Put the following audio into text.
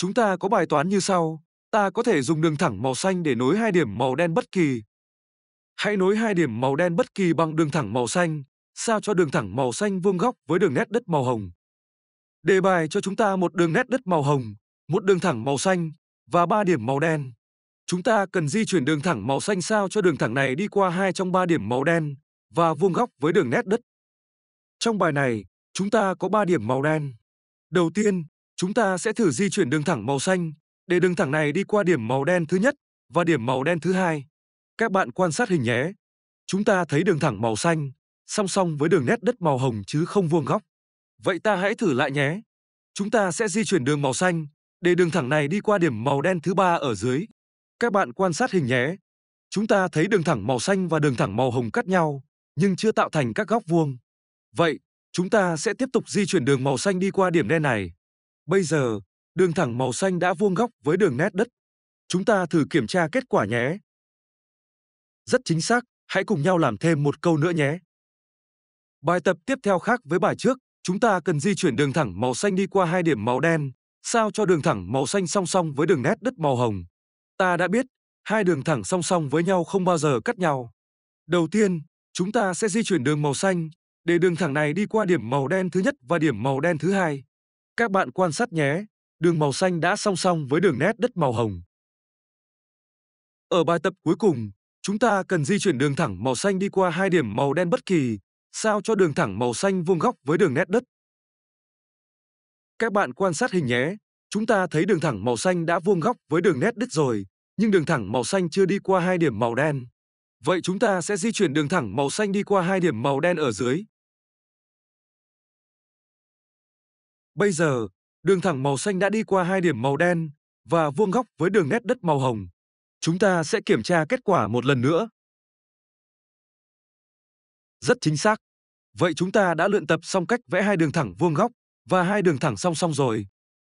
Chúng ta có bài toán như sau. Ta có thể dùng đường thẳng màu xanh để nối hai điểm màu đen bất kỳ. Hãy nối hai điểm màu đen bất kỳ bằng đường thẳng màu xanh, sao cho đường thẳng màu xanh vuông góc với đường nét đất màu hồng. Đề bài cho chúng ta một đường nét đất màu hồng, một đường thẳng màu xanh và ba điểm màu đen. Chúng ta cần di chuyển đường thẳng màu xanh sao cho đường thẳng này đi qua hai trong ba điểm màu đen và vuông góc với đường nét đất. Trong bài này, chúng ta có ba điểm màu đen. Đầu tiên, Chúng ta sẽ thử di chuyển đường thẳng màu xanh để đường thẳng này đi qua điểm màu đen thứ nhất và điểm màu đen thứ hai. Các bạn quan sát hình nhé. Chúng ta thấy đường thẳng màu xanh song song với đường nét đất màu hồng chứ không vuông góc. Vậy ta hãy thử lại nhé. Chúng ta sẽ di chuyển đường màu xanh để đường thẳng này đi qua điểm màu đen thứ ba ở dưới. Các bạn quan sát hình nhé. Chúng ta thấy đường thẳng màu xanh và đường thẳng màu hồng cắt nhau nhưng chưa tạo thành các góc vuông. Vậy, chúng ta sẽ tiếp tục di chuyển đường màu xanh đi qua điểm đen này. Bây giờ, đường thẳng màu xanh đã vuông góc với đường nét đất. Chúng ta thử kiểm tra kết quả nhé. Rất chính xác, hãy cùng nhau làm thêm một câu nữa nhé. Bài tập tiếp theo khác với bài trước, chúng ta cần di chuyển đường thẳng màu xanh đi qua hai điểm màu đen, sao cho đường thẳng màu xanh song song với đường nét đất màu hồng. Ta đã biết, hai đường thẳng song song với nhau không bao giờ cắt nhau. Đầu tiên, chúng ta sẽ di chuyển đường màu xanh để đường thẳng này đi qua điểm màu đen thứ nhất và điểm màu đen thứ hai. Các bạn quan sát nhé, đường màu xanh đã song song với đường nét đất màu hồng. Ở bài tập cuối cùng, chúng ta cần di chuyển đường thẳng màu xanh đi qua hai điểm màu đen bất kỳ, sao cho đường thẳng màu xanh vuông góc với đường nét đất. Các bạn quan sát hình nhé, chúng ta thấy đường thẳng màu xanh đã vuông góc với đường nét đất rồi, nhưng đường thẳng màu xanh chưa đi qua hai điểm màu đen. Vậy chúng ta sẽ di chuyển đường thẳng màu xanh đi qua hai điểm màu đen ở dưới. Bây giờ, đường thẳng màu xanh đã đi qua hai điểm màu đen và vuông góc với đường nét đất màu hồng. Chúng ta sẽ kiểm tra kết quả một lần nữa. Rất chính xác. Vậy chúng ta đã luyện tập xong cách vẽ hai đường thẳng vuông góc và hai đường thẳng song song rồi.